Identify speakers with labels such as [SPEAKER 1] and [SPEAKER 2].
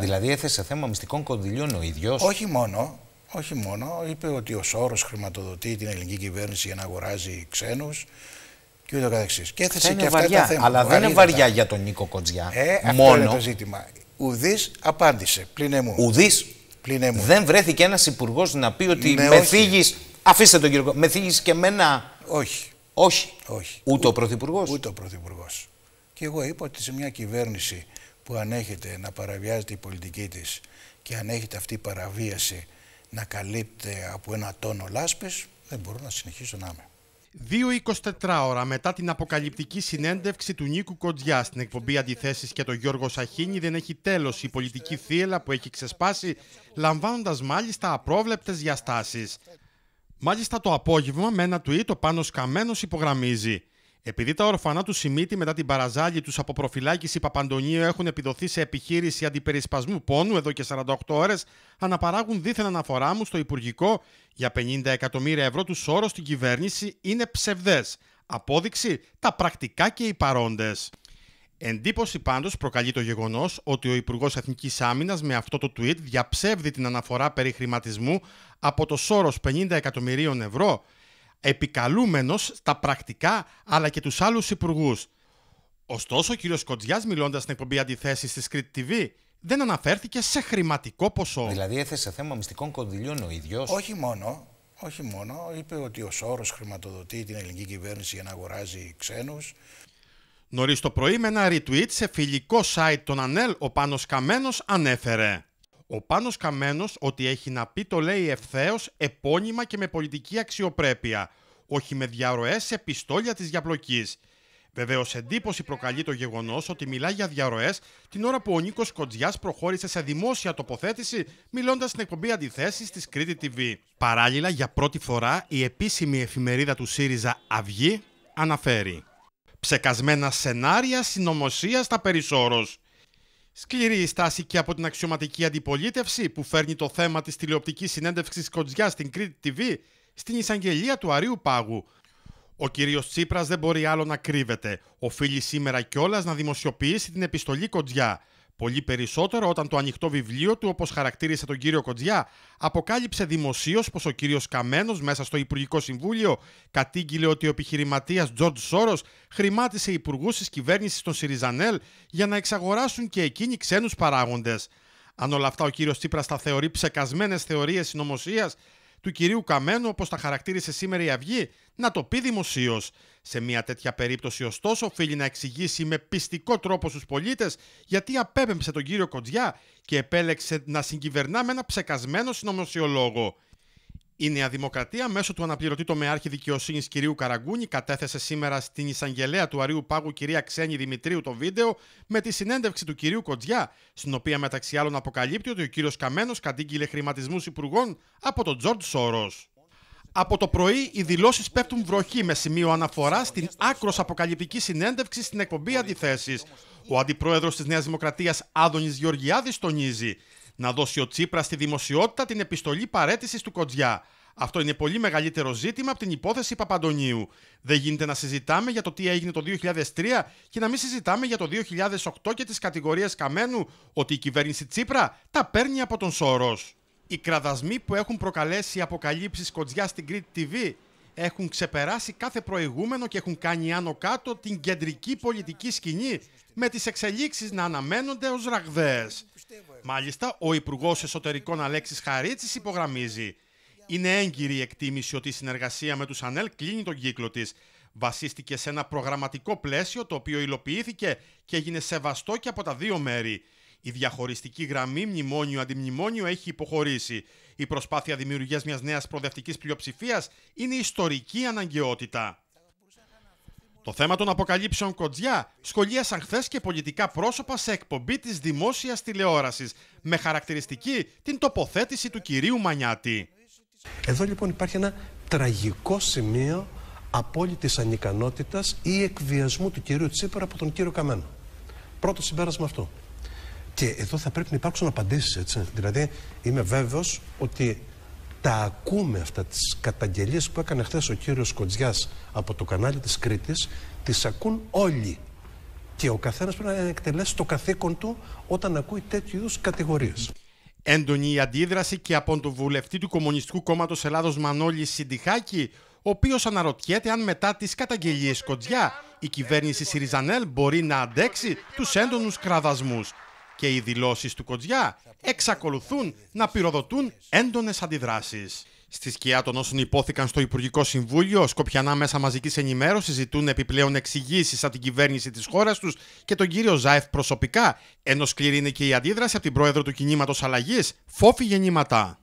[SPEAKER 1] Δηλαδή έθεσε θέμα μυστικών κονδυλίων ο ίδιος. Όχι μόνο. Όχι μόνο. Είπε ότι ο Σόρος χρηματοδοτεί την ελληνική κυβέρνηση για να αγοράζει ξένους και ούτω καθεξής. Και έθεσε και βαριά, αυτά τα θέματα. Αλλά δεν είναι βαριά για τον Νίκο Κοντζιά. Ε, μόνο. Αυτό είναι το ζήτημα. Ουδής απάντησε. Πλην μου. Ουδή. Πλήνε μου. Δεν βρέθηκε ένας υπουργός να πει ότι ναι, με θίγεις. Αφήστε τον κύριο Με θίγεις και εμένα. Όχι. Όχι. όχι. Ούτε ο πρωθυπουργός. Ούτε ο πρωθυπουργός. Και εγώ είπα ότι σε μια κυβέρνηση που ανέχεται να παραβιάζεται η πολιτική της και ανέχεται αυτή η παραβίαση να καλύπτεται από ένα τόνο λάσπης, δεν μπορώ να συνεχίσω να είμαι.
[SPEAKER 2] Δύο 24 ώρα μετά την αποκαλυπτική συνέντευξη του Νίκου Κοντζιά στην εκπομπή Αντιθέσεις και το Γιώργο Σαχίνη, δεν έχει τέλος η πολιτική θύελα που έχει ξεσπάσει, λαμβάνοντας μάλιστα απρόβλεπτες διαστάσεις. Μάλιστα το απόγευμα, με ένα tweet, ο Πάνος Καμένος υπογραμμίζει. Επειδή τα ορφανά του Σιμίτη μετά την παραζάλη τους από προφυλάκηση Παπαντονίου έχουν επιδοθεί σε επιχείρηση αντιπερισπασμού πόνου εδώ και 48 ώρες, αναπαράγουν δίθεν αναφορά μου στο Υπουργικό για 50 εκατομμύρια ευρώ του όρο στην κυβέρνηση είναι ψευδές. Απόδειξη τα πρακτικά και οι παρόντες. Εντύπωση πάντως προκαλεί το γεγονός ότι ο Υπουργός Εθνικής Άμυνας με αυτό το tweet διαψεύδει την αναφορά περί χρηματισμού από το σώρο 50 εκατομμυρίων ευρώ επικαλούμενος στα πρακτικά αλλά και τους άλλους υπουργούς. Ωστόσο, ο κ. Σκοτζιά μιλώντας στην εκπομπή αντιθέσεις στη Σκριτ TV, δεν αναφέρθηκε σε χρηματικό ποσό. Δηλαδή, έθεσε θέμα μυστικών κονδυλίων ο ίδιος. Όχι μόνο.
[SPEAKER 1] Όχι μόνο. Είπε ότι ο Σόρος χρηματοδοτεί την ελληνική κυβέρνηση για να αγοράζει ξένους.
[SPEAKER 2] Νωρίς το πρωί, με ένα retweet σε φιλικό site των ΑΝΕΛ, ο Πάνος Καμένος ανέφερε. Ο Πάνος Καμένος ότι έχει να πει το λέει ευθέως επώνυμα και με πολιτική αξιοπρέπεια, όχι με διαρροές σε πιστόλια της διαπλοκής. Βεβαίως, εντύπωση προκαλεί το γεγονός ότι μιλά για διαρροές την ώρα που ο Νίκος Κοντζιάς προχώρησε σε δημόσια τοποθέτηση, μιλώντας στην εκπομπή αντιθέσεις της Κρήτη TV. Παράλληλα, για πρώτη φορά η επίσημη εφημερίδα του ΣΥΡΙΖΑ Αυγή αναφέρει. Ψεκασμένα σενάρια συνωμοσίας στα περισσόρος. Σκληρή η στάση και από την αξιωματική αντιπολίτευση που φέρνει το θέμα της τηλεοπτικής συνέντευξης Κοντζιά στην Crete TV στην εισαγγελία του Αρίου Πάγου. Ο κύριος Τσίπρας δεν μπορεί άλλο να κρύβεται. Οφείλει σήμερα κιόλας να δημοσιοποιήσει την επιστολή Κοντζιά. Πολύ περισσότερο όταν το ανοιχτό βιβλίο του, όπως χαρακτήρισε τον κύριο Κοντζιά, αποκάλυψε δημοσίως πως ο κύριος Καμένος μέσα στο Υπουργικό Συμβούλιο κατήγγειλε ότι ο επιχειρηματίας Τζόρτζ Σόρος χρημάτισε υπουργούς της κυβέρνησης των Σιριζανέλ για να εξαγοράσουν και εκείνοι ξένους παράγοντες. Αν όλα αυτά ο κύριος Τσίπρας τα θεωρεί ψεκασμένες θεωρίες συνωμοσίας του κυρίου Καμένου, όπως τα χαρακτήρισε σήμερα η Αυγή, να το πει δημοσίως. Σε μια τέτοια περίπτωση, ωστόσο, οφείλει να εξηγήσει με πιστικό τρόπο στους πολίτες γιατί απέπεμψε τον κύριο Κοντζιά και επέλεξε να συγκυβερνά με ένα ψεκασμένο συνωμοσιολόγο. Η Νέα Δημοκρατία, μέσω του αναπληρωτή τομεάρχη δικαιοσύνης κυρίου Καραγκούνη, κατέθεσε σήμερα στην εισαγγελέα του Αριού Πάγου κυρία Ξένη Δημητρίου το βίντεο με τη συνέντευξη του κυρίου Κοντζιά, στην οποία μεταξύ άλλων αποκαλύπτει ότι ο κύριος Καμένος κατήγγειλε χρηματισμούς υπουργών από τον Τζορτ Σόρος. Από το πρωί οι δηλώσεις πέφτουν βροχή με σημείο αναφορά στην άκρος αποκαλυπτική συνέντευξη στην εκπομπή Αντιθέσεις. Ο αντιπρόεδρος της Νέας Δημοκρατίας Άδωνης Γεωργιάδης τονίζει να δώσει ο Τσίπρας στη δημοσιότητα την επιστολή παρέτησης του Κοτζιά. Αυτό είναι πολύ μεγαλύτερο ζήτημα από την υπόθεση Παπαντονίου. Δεν γίνεται να συζητάμε για το τι έγινε το 2003 και να μην συζητάμε για το 2008 και τις κατηγορίες Καμένου ότι η κυβέρνηση Τσίπρα τα παίρνει από τον Σόρος. Οι κραδασμοί που έχουν προκαλέσει οι αποκαλύψεις Κοντζιά στην Crete TV έχουν ξεπεράσει κάθε προηγούμενο και έχουν κάνει άνω κάτω την κεντρική πολιτική σκηνή με τις εξελίξεις να αναμένονται ως ραγδαίες. Μάλιστα, ο Υπουργός Εσωτερικών Αλέξης Χαρίτσης υπογραμμίζει «Είναι έγκυρη η εκτίμηση ότι η συνεργασία με τους ΑΝΕΛ κλείνει τον κύκλο της. Βασίστηκε σε ένα προγραμματικό πλαίσιο το οποίο υλοποιήθηκε και έγινε σεβαστό και από τα δύο μέρη. Η διαχωριστική γραμμή μνημόνιο-αντιμνημόνιο έχει υποχωρήσει η προσπάθεια δημιουργίας μιας νέας προοδευτικής πλειοψηφίας είναι ιστορική αναγκαιότητα. Το θέμα των αποκαλύψεων Κοντζιά σχολίασαν χθες και πολιτικά πρόσωπα σε εκπομπή της δημόσιας τηλεόρασης, με χαρακτηριστική την τοποθέτηση του κυρίου Μανιάτη. Εδώ λοιπόν υπάρχει ένα
[SPEAKER 1] τραγικό σημείο απόλυτης ανικανότητας ή εκβιασμού του κυρίου Τσίπρα από τον κύριο Καμένο. Πρώτο συμπέρασμα αυτό. Και εδώ θα πρέπει να υπάρξουν απαντήσεις, έτσι. Δηλαδή, είμαι βέβαιος ότι τα ακούμε αυτά τις καταγγελίες που έκανε χθες ο κύριος Κοντζιάς από το κανάλι της Κρήτης, τις ακούν
[SPEAKER 2] όλοι. Και ο καθένας πρέπει να εκτελέσει το καθήκον του όταν ακούει τέτοιου είδους κατηγορίες. Έντονη η αντίδραση και από τον βουλευτή του Κομμουνιστικού Κόμματος Ελλάδος Μανώλη Συντιχάκη, ο οποίος αναρωτιέται αν μετά τις καταγγελίες Κοντζιά η κυβέρνηση Σιριζανέλ μπορεί να αντέξει τους έντονους κραδασμούς και οι δηλώσεις του Κοτζιά εξακολουθούν να πυροδοτούν έντονες αντιδράσεις. Στη σκιά των όσων υπόθηκαν στο Υπουργικό Συμβούλιο, σκοπιανά μέσα μαζικής ενημέρωσης ζητούν επιπλέον εξηγήσεις από την κυβέρνηση της χώρας τους και τον κύριο Ζάεφ προσωπικά, ενώ σκληρή είναι και η αντίδραση από την πρόεδρο του κινήματος Αλλαγής, Φόφη Γεννηματά.